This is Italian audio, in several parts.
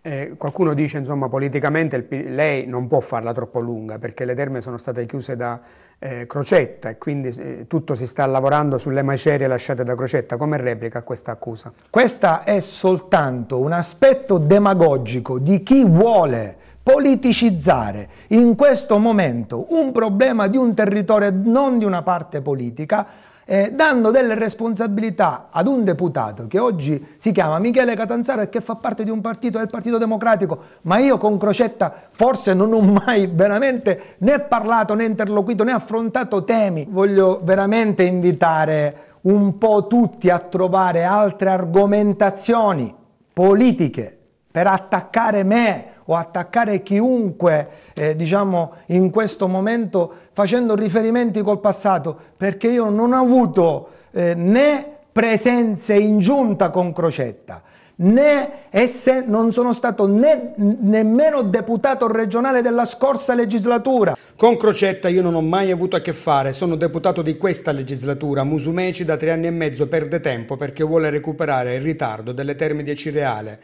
Eh, qualcuno dice, insomma, politicamente PD, lei non può farla troppo lunga perché le terme sono state chiuse da eh, Crocetta e quindi eh, tutto si sta lavorando sulle macerie lasciate da Crocetta. Come replica a questa accusa? Questa è soltanto un aspetto demagogico di chi vuole politicizzare in questo momento un problema di un territorio e non di una parte politica eh, dando delle responsabilità ad un deputato che oggi si chiama Michele Catanzaro e che fa parte di un partito, è il Partito Democratico, ma io con Crocetta forse non ho mai veramente né parlato né interloquito né affrontato temi. Voglio veramente invitare un po' tutti a trovare altre argomentazioni politiche per attaccare me o attaccare chiunque eh, diciamo, in questo momento facendo riferimenti col passato, perché io non ho avuto eh, né presenze in giunta con Crocetta, né esse, non sono stato né, nemmeno deputato regionale della scorsa legislatura. Con Crocetta io non ho mai avuto a che fare, sono deputato di questa legislatura, Musumeci da tre anni e mezzo perde tempo perché vuole recuperare il ritardo delle terme di Cireale.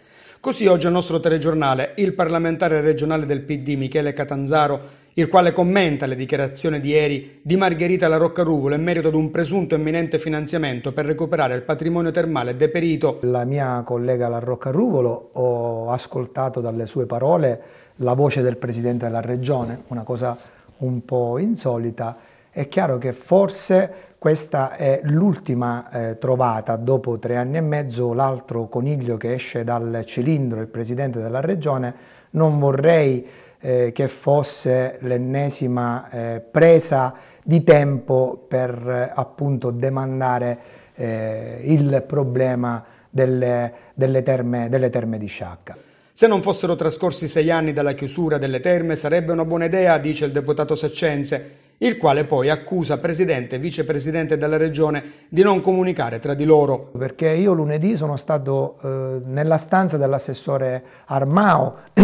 Così oggi al nostro telegiornale il parlamentare regionale del PD Michele Catanzaro il quale commenta le dichiarazioni di ieri di Margherita La Roccaruvolo in merito ad un presunto imminente finanziamento per recuperare il patrimonio termale deperito. La mia collega La Roccaruvolo ho ascoltato dalle sue parole la voce del Presidente della Regione, una cosa un po' insolita, è chiaro che forse questa è l'ultima eh, trovata dopo tre anni e mezzo, l'altro coniglio che esce dal cilindro, il presidente della regione, non vorrei eh, che fosse l'ennesima eh, presa di tempo per eh, appunto demandare eh, il problema delle, delle, terme, delle terme di Sciacca. Se non fossero trascorsi sei anni dalla chiusura delle terme sarebbe una buona idea, dice il deputato Saccense, il quale poi accusa presidente e vicepresidente della regione di non comunicare tra di loro. Perché io lunedì sono stato eh, nella stanza dell'assessore Armao,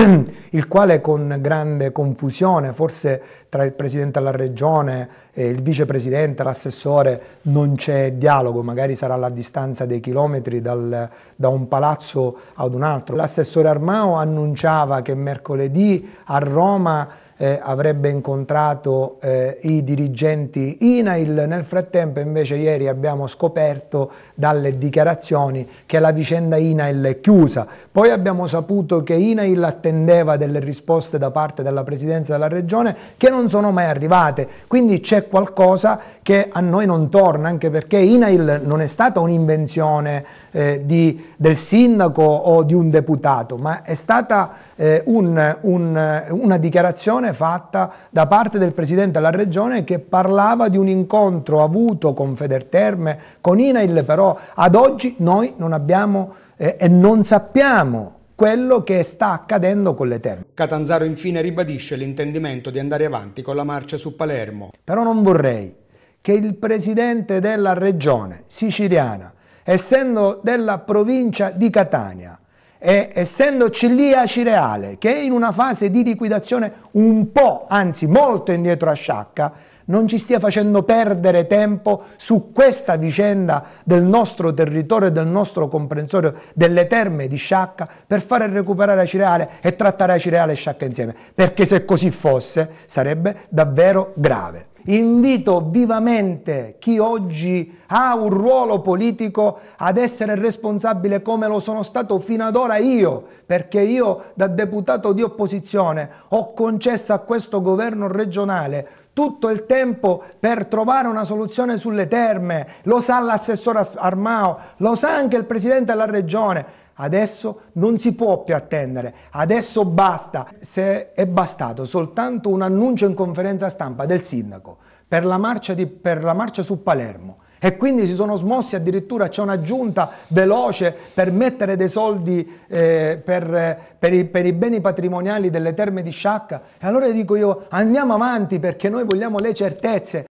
il quale con grande confusione, forse tra il presidente della regione e il vicepresidente, l'assessore, non c'è dialogo, magari sarà la distanza dei chilometri dal, da un palazzo ad un altro. L'assessore Armao annunciava che mercoledì a Roma eh, avrebbe incontrato eh, i dirigenti INAIL. Nel frattempo invece ieri abbiamo scoperto dalle dichiarazioni che la vicenda INAIL è chiusa. Poi abbiamo saputo che INAIL attendeva delle risposte da parte della Presidenza della Regione che non sono mai arrivate. Quindi c'è qualcosa che a noi non torna, anche perché INAIL non è stata un'invenzione eh, di, del sindaco o di un deputato, ma è stata eh, un, un, una dichiarazione dichiarazione fatta da parte del Presidente della Regione che parlava di un incontro avuto con Federterme, con Inail, però ad oggi noi non abbiamo eh, e non sappiamo quello che sta accadendo con le terme. Catanzaro infine ribadisce l'intendimento di andare avanti con la marcia su Palermo. Però non vorrei che il presidente della regione siciliana, essendo della provincia di Catania, e, essendo Cilia Cireale, che è in una fase di liquidazione un po', anzi molto indietro a Sciacca, non ci stia facendo perdere tempo su questa vicenda del nostro territorio, del nostro comprensorio, delle terme di Sciacca, per fare recuperare Acireale e trattare Acireale e Sciacca insieme, perché se così fosse sarebbe davvero grave. Invito vivamente chi oggi ha un ruolo politico ad essere responsabile come lo sono stato fino ad ora io, perché io da deputato di opposizione ho concesso a questo governo regionale tutto il tempo per trovare una soluzione sulle terme, lo sa l'assessore Armao, lo sa anche il presidente della regione, Adesso non si può più attendere, adesso basta. Se è bastato soltanto un annuncio in conferenza stampa del sindaco per la marcia, di, per la marcia su Palermo e quindi si sono smossi addirittura c'è una giunta veloce per mettere dei soldi eh, per, per, i, per, i, beni patrimoniali delle terme di Sciacca e allora dico io andiamo avanti perché noi vogliamo le certezze